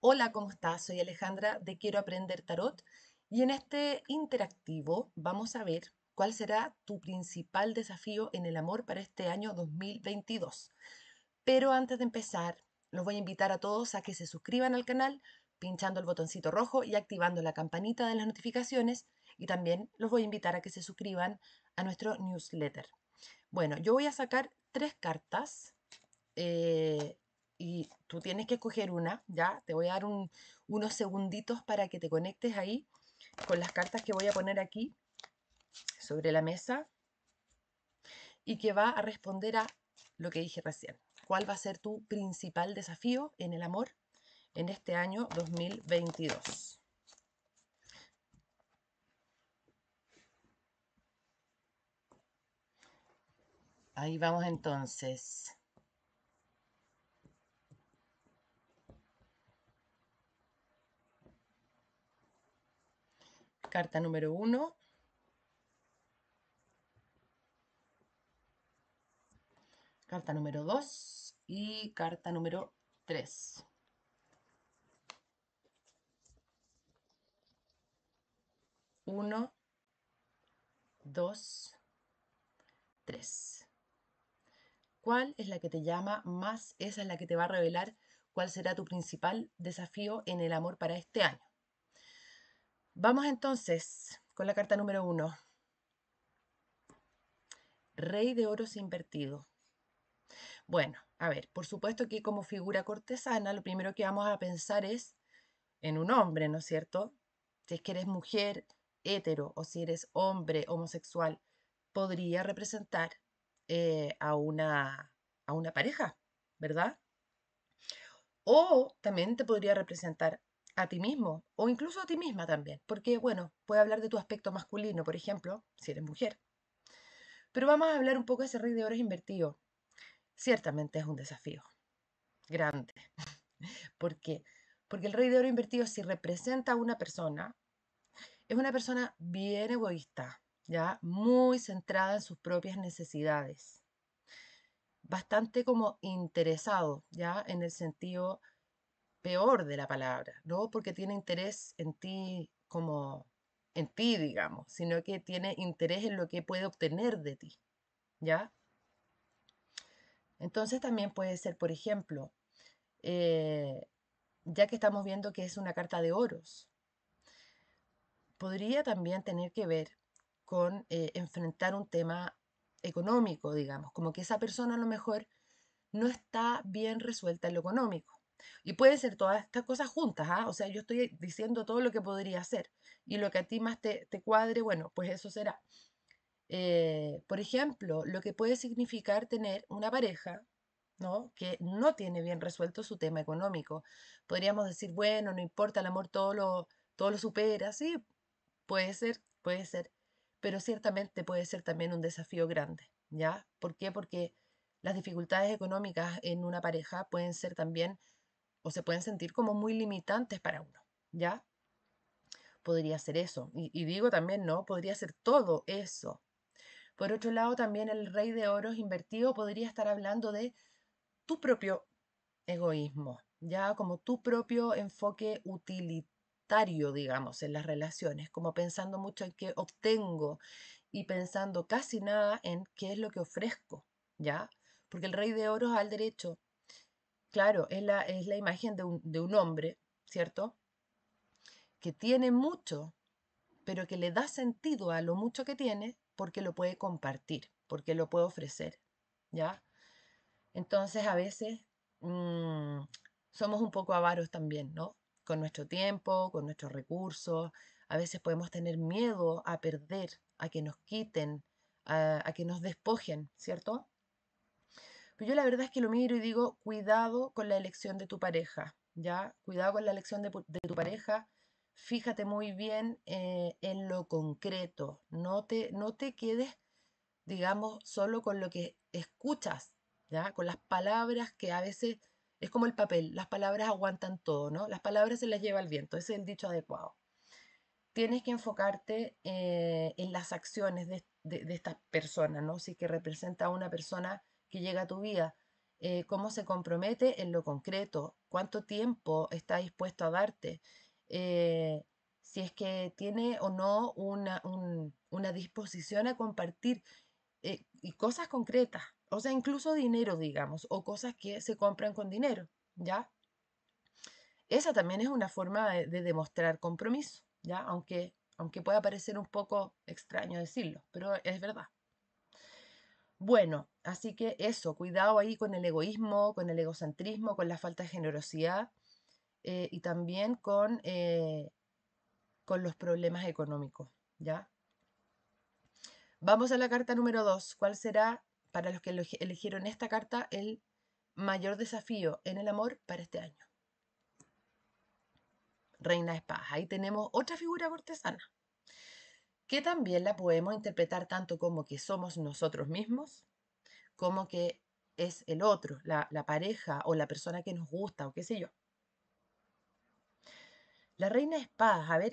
Hola, ¿cómo estás? Soy Alejandra de Quiero Aprender Tarot y en este interactivo vamos a ver cuál será tu principal desafío en el amor para este año 2022. Pero antes de empezar, los voy a invitar a todos a que se suscriban al canal pinchando el botoncito rojo y activando la campanita de las notificaciones y también los voy a invitar a que se suscriban a nuestro newsletter. Bueno, yo voy a sacar tres cartas. Eh, y tú tienes que escoger una, ¿ya? Te voy a dar unos segunditos para que te conectes ahí con las cartas que voy a poner aquí sobre la mesa y que va a responder a lo que dije recién. ¿Cuál va a ser tu principal desafío en el amor en este año 2022? Ahí vamos entonces. Carta número uno. Carta número 2 y carta número 3. Uno, dos, tres. ¿Cuál es la que te llama más? Esa es la que te va a revelar cuál será tu principal desafío en el amor para este año. Vamos entonces con la carta número uno. Rey de oros invertido. Bueno, a ver, por supuesto que como figura cortesana, lo primero que vamos a pensar es en un hombre, ¿no es cierto? Si es que eres mujer, hetero, o si eres hombre, homosexual, podría representar eh, a, una, a una pareja, ¿verdad? O también te podría representar a ti mismo o incluso a ti misma también, porque bueno, puede hablar de tu aspecto masculino, por ejemplo, si eres mujer. Pero vamos a hablar un poco de ese rey de oros invertido. Ciertamente es un desafío grande. ¿Por qué? Porque el rey de oro invertido, si representa a una persona, es una persona bien egoísta, ya muy centrada en sus propias necesidades, bastante como interesado, ya en el sentido peor de la palabra, no porque tiene interés en ti como en ti, digamos, sino que tiene interés en lo que puede obtener de ti, ¿ya? Entonces también puede ser, por ejemplo, eh, ya que estamos viendo que es una carta de oros, podría también tener que ver con eh, enfrentar un tema económico, digamos, como que esa persona a lo mejor no está bien resuelta en lo económico. Y puede ser todas estas cosas juntas, ¿ah? O sea, yo estoy diciendo todo lo que podría ser. Y lo que a ti más te, cuadre, bueno, pues eso será. Eh, por ejemplo, lo que puede significar tener una pareja, ¿no? Que no tiene bien resuelto su tema económico. Podríamos decir, bueno, no importa, el amor todo lo, todo lo supera, sí, puede ser, puede ser. Pero ciertamente puede ser también un desafío grande, ¿ya? ¿Por qué? Porque las dificultades económicas en una pareja pueden ser también o se pueden sentir como muy limitantes para uno, ¿ya? Podría ser eso. Y, digo también, no, podría ser todo eso. Por otro lado, también el rey de oros invertido podría estar hablando de tu propio egoísmo, ya como tu propio enfoque utilitario, digamos, en las relaciones, como pensando mucho en qué obtengo y pensando casi nada en qué es lo que ofrezco, ¿ya? Porque el rey de oros al derecho Claro, es la, es la imagen de un, hombre, ¿cierto? Que tiene mucho, pero que le da sentido a lo mucho que tiene porque lo puede compartir, porque lo puede ofrecer, ¿ya? Entonces a veces mm, somos un poco avaros también, ¿no? Con nuestro tiempo, con nuestros recursos. A veces podemos tener miedo a perder, a que nos quiten, a que nos despojen, ¿cierto? Pero pues yo la verdad es que lo miro y digo, cuidado con la elección de tu pareja, ¿ya? Cuidado con la elección de, tu pareja. Fíjate muy bien eh, en lo concreto. No te, no te quedes, digamos, solo con lo que escuchas, ¿ya? Con las palabras que a veces es como el papel, las palabras aguantan todo, ¿no? Las palabras se las lleva el viento, ese es el dicho adecuado. Tienes que enfocarte eh, en las acciones de, esta persona, ¿no? Si que representa a una persona que llega a tu vida, eh, cómo se compromete en lo concreto, cuánto tiempo está dispuesto a darte, eh, si es que tiene o no una, disposición a compartir eh, y cosas concretas, o sea, incluso dinero, digamos, o cosas que se compran con dinero, ¿ya? Esa también es una forma de, de demostrar compromiso, ¿ya? Aunque, aunque pueda parecer un poco extraño decirlo, pero es verdad bueno. Así que eso, cuidado ahí con el egoísmo, con el egocentrismo, con la falta de generosidad eh, y también con, eh, con los problemas económicos, ¿ya? Vamos a la carta número 2. ¿Cuál será, para los que eligieron esta carta, el mayor desafío en el amor para este año? Reina de espadas. Ahí tenemos otra figura cortesana que también la podemos interpretar tanto como que somos nosotros mismos, como que es el otro, la, pareja o la persona que nos gusta o qué sé yo. La reina de espadas, a ver,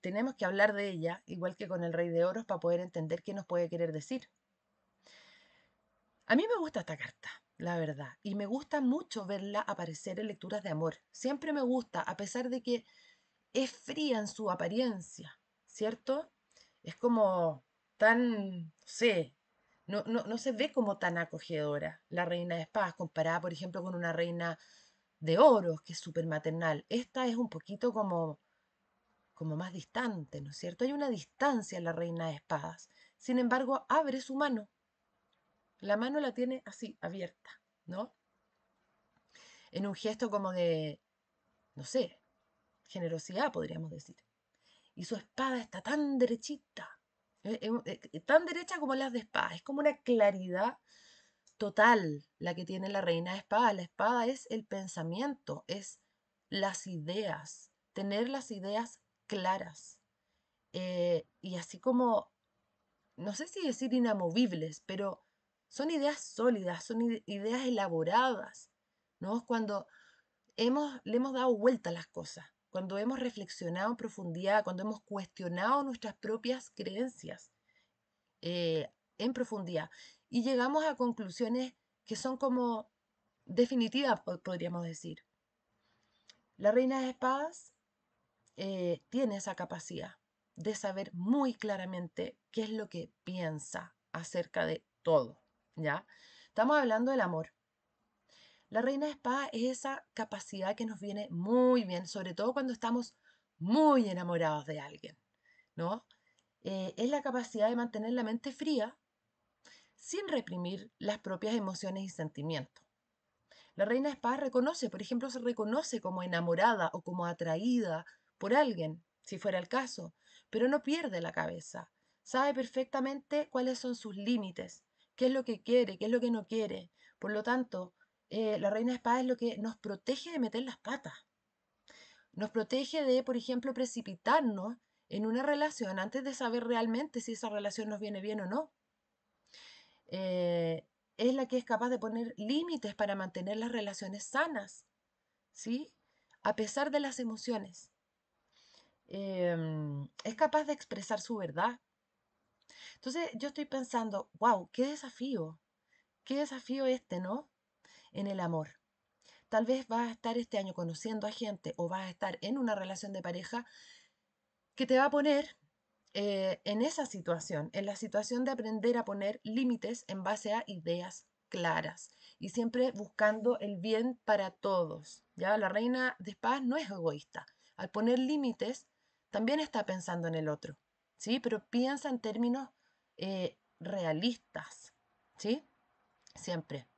tenemos que hablar de ella, igual que con el rey de oros, para poder entender qué nos puede querer decir. A mí me gusta esta carta, la verdad, y me gusta mucho verla aparecer en lecturas de amor. Siempre me gusta, a pesar de que es fría en su apariencia, ¿cierto? es como tan, no sé, no, se ve como tan acogedora la reina de espadas comparada, por ejemplo, con una reina de oro que es súper maternal. Esta es un poquito como, como más distante, ¿no es cierto? Hay una distancia en la reina de espadas. Sin embargo, abre su mano. La mano la tiene así, abierta, ¿no? En un gesto como de, no sé, generosidad, podríamos decir y su espada está tan derechita, eh, eh, eh, tan derecha como las de espada, es como una claridad total la que tiene la reina de espada. La espada es el pensamiento, es las ideas, tener las ideas claras. y así como, no sé si decir inamovibles, pero son ideas sólidas, son ideas elaboradas, ¿no? Cuando hemos, le hemos dado vuelta a las cosas cuando hemos reflexionado en profundidad, cuando hemos cuestionado nuestras propias creencias eh, en profundidad y llegamos a conclusiones que son como definitivas, podríamos decir. La reina de espadas eh, tiene esa capacidad de saber muy claramente qué es lo que piensa acerca de todo, ¿ya? Estamos hablando del amor. La reina de espada es esa capacidad que nos viene muy bien, sobre todo cuando estamos muy enamorados de alguien, ¿no? Eh, es la capacidad de mantener la mente fría sin reprimir las propias emociones y sentimientos. La reina de espadas reconoce, por ejemplo, se reconoce como enamorada o como atraída por alguien, si fuera el caso, pero no pierde la cabeza. Sabe perfectamente cuáles son sus límites, qué es lo que quiere, qué es lo que no quiere. Por lo tanto, eh, la reina de espadas es lo que nos protege de meter las patas. Nos protege de, por ejemplo, precipitarnos en una relación antes de saber realmente si esa relación nos viene bien o no. Eh, es la que es capaz de poner límites para mantener las relaciones sanas, ¿sí? A pesar de las emociones. Em, es capaz de expresar su verdad. Entonces yo estoy pensando, wow, qué desafío, qué desafío este, ¿no? en el amor. Tal vez vas a estar este año conociendo a gente o vas a estar en una relación de pareja que te va a poner eh, en esa situación, en la situación de aprender a poner límites en base a ideas claras y siempre buscando el bien para todos. Ya la reina de espadas no es egoísta. Al poner límites, también está pensando en el otro, ¿sí? Pero piensa en términos eh, realistas, ¿sí? Siempre.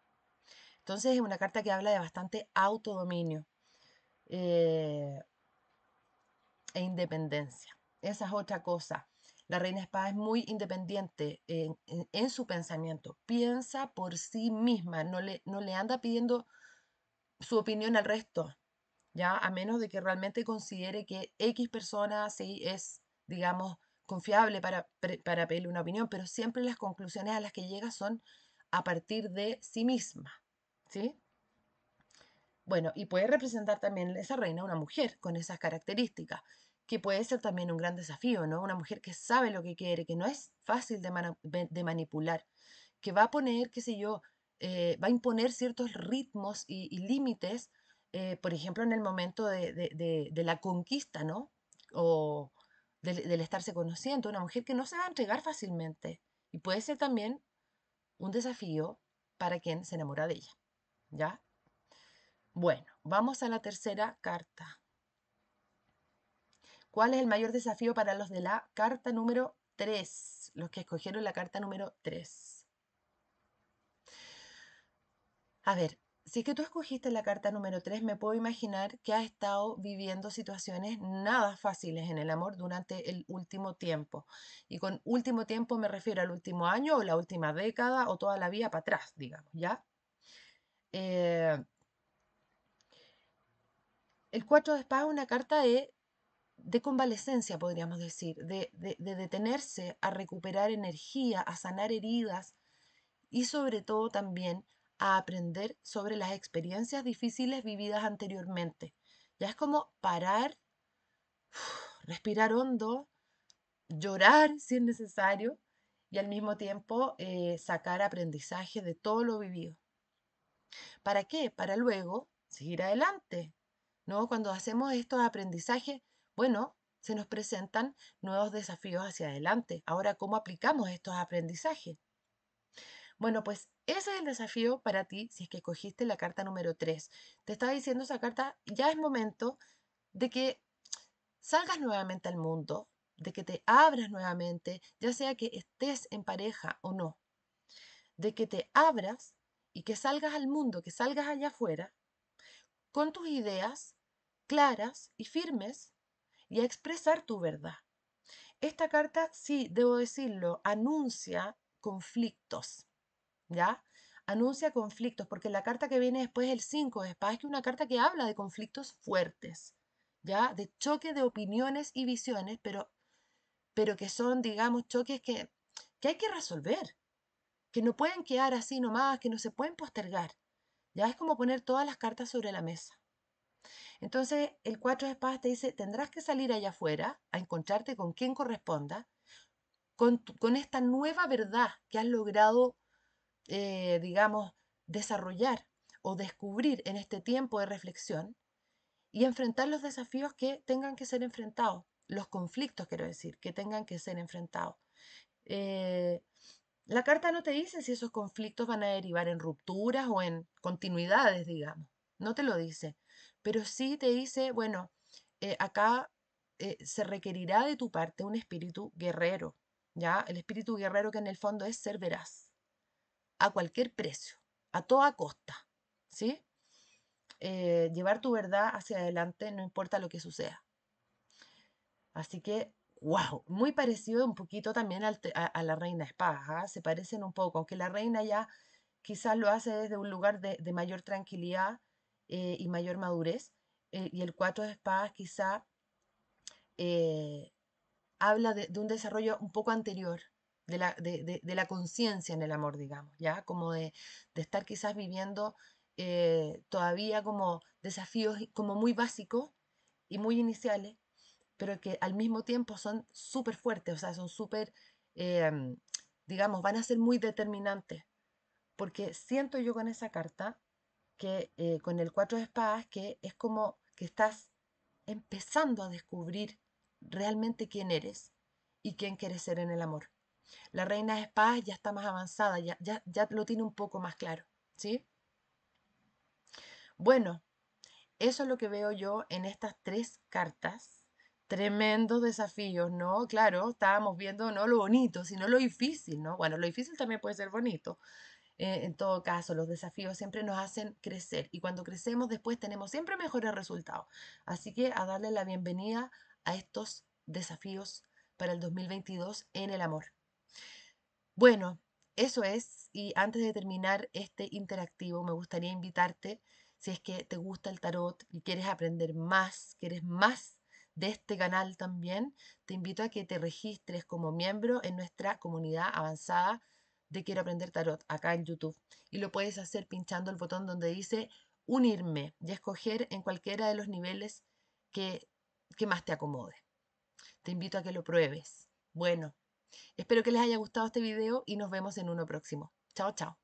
Entonces es una carta que habla de bastante autodominio eh, e independencia. Esa es otra cosa. La reina espada es muy independiente en, su pensamiento. Piensa por sí misma, no le, anda pidiendo su opinión al resto, ¿ya? A menos de que realmente considere que X persona sí es, digamos, confiable para, para pedirle una opinión, pero siempre las conclusiones a las que llega son a partir de sí misma. Bueno, y puede representar también esa reina una mujer con esas características, que puede ser también un gran desafío, ¿no? Una mujer que sabe lo que quiere, que no es fácil de, manipular, que va a poner, qué sé yo, eh, va a imponer ciertos ritmos y, límites, eh, por ejemplo, en el momento de, la conquista, ¿no? O del estarse conociendo, una mujer que no se va a entregar fácilmente y puede ser también un desafío para quien se enamora de ella. ¿Ya? Bueno, vamos a la tercera carta. ¿Cuál es el mayor desafío para los de la carta número 3? Los que escogieron la carta número 3. A ver, si es que tú escogiste la carta número 3, me puedo imaginar que has estado viviendo situaciones nada fáciles en el amor durante el último tiempo. Y con último tiempo me refiero al último año o la última década o toda la vida para atrás, digamos, ¿ya? Eh, el cuatro de espadas es una carta de, de convalescencia, podríamos decir, de, de, detenerse a recuperar energía, a sanar heridas y sobre todo también a aprender sobre las experiencias difíciles vividas anteriormente. Ya es como parar, respirar hondo, llorar si es necesario y al mismo tiempo eh, sacar aprendizaje de todo lo vivido. ¿Para qué? Para luego seguir adelante. ¿No? Cuando hacemos estos aprendizajes, bueno, se nos presentan nuevos desafíos hacia adelante. Ahora, ¿cómo aplicamos estos aprendizajes? Bueno, pues ese es el desafío para ti si es que cogiste la carta número 3. Te estaba diciendo esa carta, ya es momento de que salgas nuevamente al mundo, de que te abras nuevamente, ya sea que estés en pareja o no, de que te abras y que salgas al mundo, que salgas allá afuera, con tus ideas claras y firmes y a expresar tu verdad. Esta carta, sí, debo decirlo, anuncia conflictos, ¿ya? Anuncia conflictos, porque la carta que viene después el 5 de espadas es que una carta que habla de conflictos fuertes, ¿ya? De choque de opiniones y visiones, pero, pero que son, digamos, choques que, que hay que resolver, que no pueden quedar así nomás, que no se pueden postergar. Ya es como poner todas las cartas sobre la mesa. Entonces el cuatro de espadas te dice, tendrás que salir allá afuera a encontrarte con quien corresponda, con, esta nueva verdad que has logrado, eh, digamos, desarrollar o descubrir en este tiempo de reflexión y enfrentar los desafíos que tengan que ser enfrentados, los conflictos, quiero decir, que tengan que ser enfrentados. Eh, la carta no te dice si esos conflictos van a derivar en rupturas o en continuidades, digamos. No te lo dice. Pero sí te dice, bueno, eh, acá eh, se requerirá de tu parte un espíritu guerrero, ¿ya? El espíritu guerrero que en el fondo es ser veraz, a cualquier precio, a toda costa, ¿sí? Eh, llevar tu verdad hacia adelante no importa lo que suceda. Así que wow, muy parecido un poquito también a, la Reina espada, ¿ah? se parecen un poco, aunque la Reina ya quizás lo hace desde un lugar de, mayor tranquilidad eh, y mayor madurez, eh, y el Cuatro de Espadas quizá eh, habla de, un desarrollo un poco anterior de la, de, la conciencia en el amor, digamos, ¿ya? Como de, estar quizás viviendo todavía como desafíos como muy básicos y muy iniciales pero que al mismo tiempo son súper fuertes, o sea, son súper, em, digamos, van a ser muy determinantes. Porque siento yo con esa carta, que eh, con el cuatro de espadas, que es como que estás empezando a descubrir realmente quién eres y quién quieres ser en el amor. La reina de espadas ya está más avanzada, ya, ya, ya lo tiene un poco más claro, ¿sí? Bueno, eso es lo que veo yo en estas tres cartas tremendos desafíos, ¿no? Claro, estábamos viendo no lo bonito, sino lo difícil, ¿no? Bueno, lo difícil también puede ser bonito. Eh, en todo caso, los desafíos siempre nos hacen crecer y cuando crecemos después tenemos siempre mejores resultados. Así que a darle la bienvenida a estos desafíos para el 2022 en el amor. Bueno, eso es. Y antes de terminar este interactivo, me gustaría invitarte, si es que te gusta el tarot y quieres aprender más, quieres más de este canal también, te invito a que te registres como miembro en nuestra comunidad avanzada de Quiero Aprender Tarot acá en YouTube. Y lo puedes hacer pinchando el botón donde dice unirme y escoger en cualquiera de los niveles que, que más te acomode. Te invito a que lo pruebes. Bueno, espero que les haya gustado este video y nos vemos en uno próximo. Chao, chao.